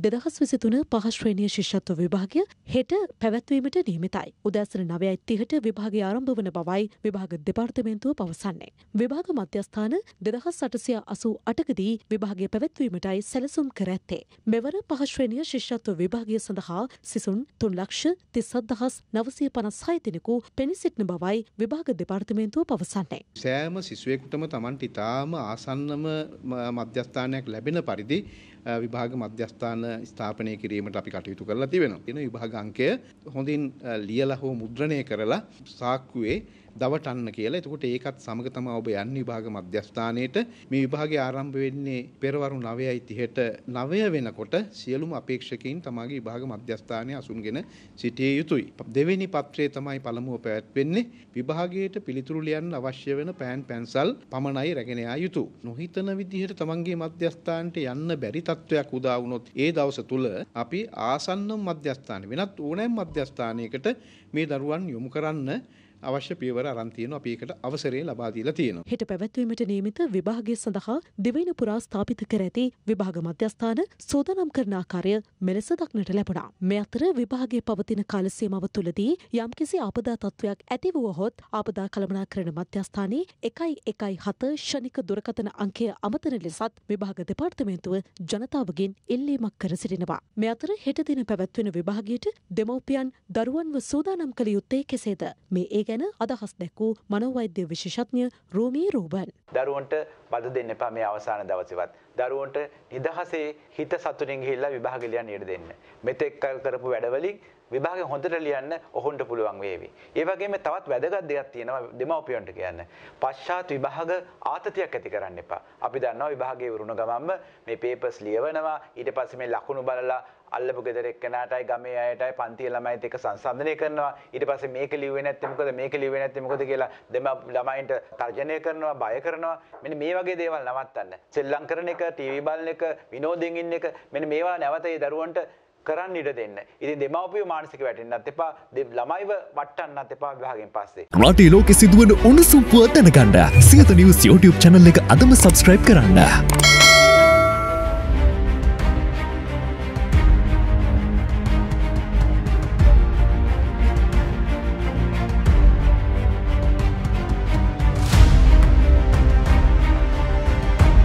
දෙදහස් විසිතුන පහශ්‍රේණිය ශිෂ්‍යත්ව විභාගය හෙට පැවැත්වීමට නියමිතයි. උදෑසන නවයයි තිහට විභාග ආරම්භ වන බවයි විභාග දෙපාර්තමේන්තුව පවසන්නේ. විභාග මධ්‍යස්ථාන දෙදහස් අටසිය අසූ අටකදී විභාගය පැවැත්වීමටයි සැලසුම් කර ඇත්තේ. මෙවර පහශ්‍රේණිය ශිෂ්‍යත්ව විභාගය සඳහා සිසුන් තුන් ලක්ෂ තිස්සත් දහස් නවසය පනස් හයතිනෙකු පෙනිසිටන බවයි විභාග දෙපාර්තමේන්තුව පවසන්නේ. සෑම සිසුවෙකුටම තමන්ට ඉතාම ආසන්නම මධ්‍යස්ථානයක් ලැබෙන පරිදි විභාග මධ්‍යස්ථාන ස්ථාපනය කිරීමට අපි කටයුතු කරලා තිබෙනවා. තියෙන විභාග අංකය හොඳින් ලියලා හෝ මුද්‍රණය කරලා සාක්කුවේ දවටන්න කියලා. එතකොට ඒකත් සමග තමයි ඔබ යන්නේ විභාග මධ්‍යස්ථානයේට. මේ විභාගය ආරම්භ වෙන්නේ පෙරවරු 9:30ට 9 වෙනකොට සියලුම අපේක්ෂකයින් තමගේ විභාග මධ්‍යස්ථානයේ අසුන්ගෙන සිටිය යුතුයි. දෙවෙනි පත්‍රය තමයි පළමුව පැවැත්වෙන්නේ. විභාගයට පිළිතුරු ලියන්න අවශ්‍ය වෙන පෑන් පැන්සල් පමණයි රැගෙන යා යුතු. නොහිතන විදිහට තමන්ගේ මධ්‍යස්ථානට යන්න බැරි තත්වයක් උදා වුණොත් ඒ දවස තුල අපි ආසන්න මධ්‍යස්ථාන වෙනත් ඕනෑම මධ්‍යස්ථානයකට මේ දරුවන් යොමු කරන්න අවශ්‍ය පියවර අරන් තියෙනවා. අපි ඒකට අවසරය ලබා දීලා තියෙනවා. හෙට පැවැත්වීමට නියමිත විභාගය සඳහා දෙවයින පුරා ස්ථාපිත කර ඇති විභාග මධ්‍යස්ථාන සෝදානම් කරන ආකාරය මෙලෙස දක්නට ලැබුණා. මේ අතර විභාගයේ පවතින කාල සීමාව තුළදී යම්කිසි ආපදා තත්ත්වයක් ඇති වුවහොත් ආපදා කළමනාකරණ මධ්‍යස්ථානයේ 1.17 ෂණික දුරකථන අංකය අමතන ලෙසත් විභාග දෙපාර්තමේන්තුව ජනතාවගෙන් ඉල්ලීමක් කර සිටිනවා. මේ අතර හෙට දින පැවැත්වෙන විභාගයට දෙමව්පියන් දරුවන්ව සූදානම් කළ යුත්තේ කෙසේද? මේ ඒ ගැන අදහස් දැක්වූ මනවෛද්‍ය විශෂත්ඥ රෝමී රූබන්. දරුවන්ට බද දෙන්න එපා මේ අවසාන දවසවත්. දරුවන්ට නිදහසේ හිත සතුරින් ගිහිල්ලා විභාගලියන් ඉඩ දෙන්න. මෙතෙක් කල් කරපු වැඩවලින් විභාගය හොඳට ලියන්න ඔහුන්ට පුළුවන් වේවි. ඒ වගේම තවත් වැදගත් දෙයක් තියෙනවා දෙමව්පියන්ට කියන්න. පශ්චාත් විභාග ආතතියක් ඇති කරන්න එපා. අපි දන්නවා විභාගයේ වරුණ ගමන්ම මේ පේපර්ස් ලියවනවා ඊට පස්සේ මේ ලකුණු බලලා අල්ලපු ගෙදර එක්කනටයි ගමේ අයටයි පන්තිය ළමයිත් එක්ක සංසන්දනය කරනවා ඊට පස්සේ මේක ලිව්වේ නැත්තේ මොකද මේක ලිව්වේ නැත්තේ මොකද කියලා දෙම ළමයින්ට තර්ජනය කරනවා බය කරනවා මෙන්න මේ වගේ දේවල් නවත්තන්න සෙල්ලම් කරන එක ටීවී බලන එක විනෝදයෙන් ඉන්න එක මෙන්න මේවා නැවත ඒ දරුවන්ට කරන්න ඉඩ දෙන්න. ඉතින් දෙමව්පියෝ මානසික වැටෙන්නත් එපා, ළමයිව වට්ටන්නත් එපා විභාගයෙන් පස්සේ. රටේ ලෝකෙ සිදුවන උණුසුම් පුව දැනගන්න සියත නිවුස් YouTube channel එක අදම subscribe කරන්න.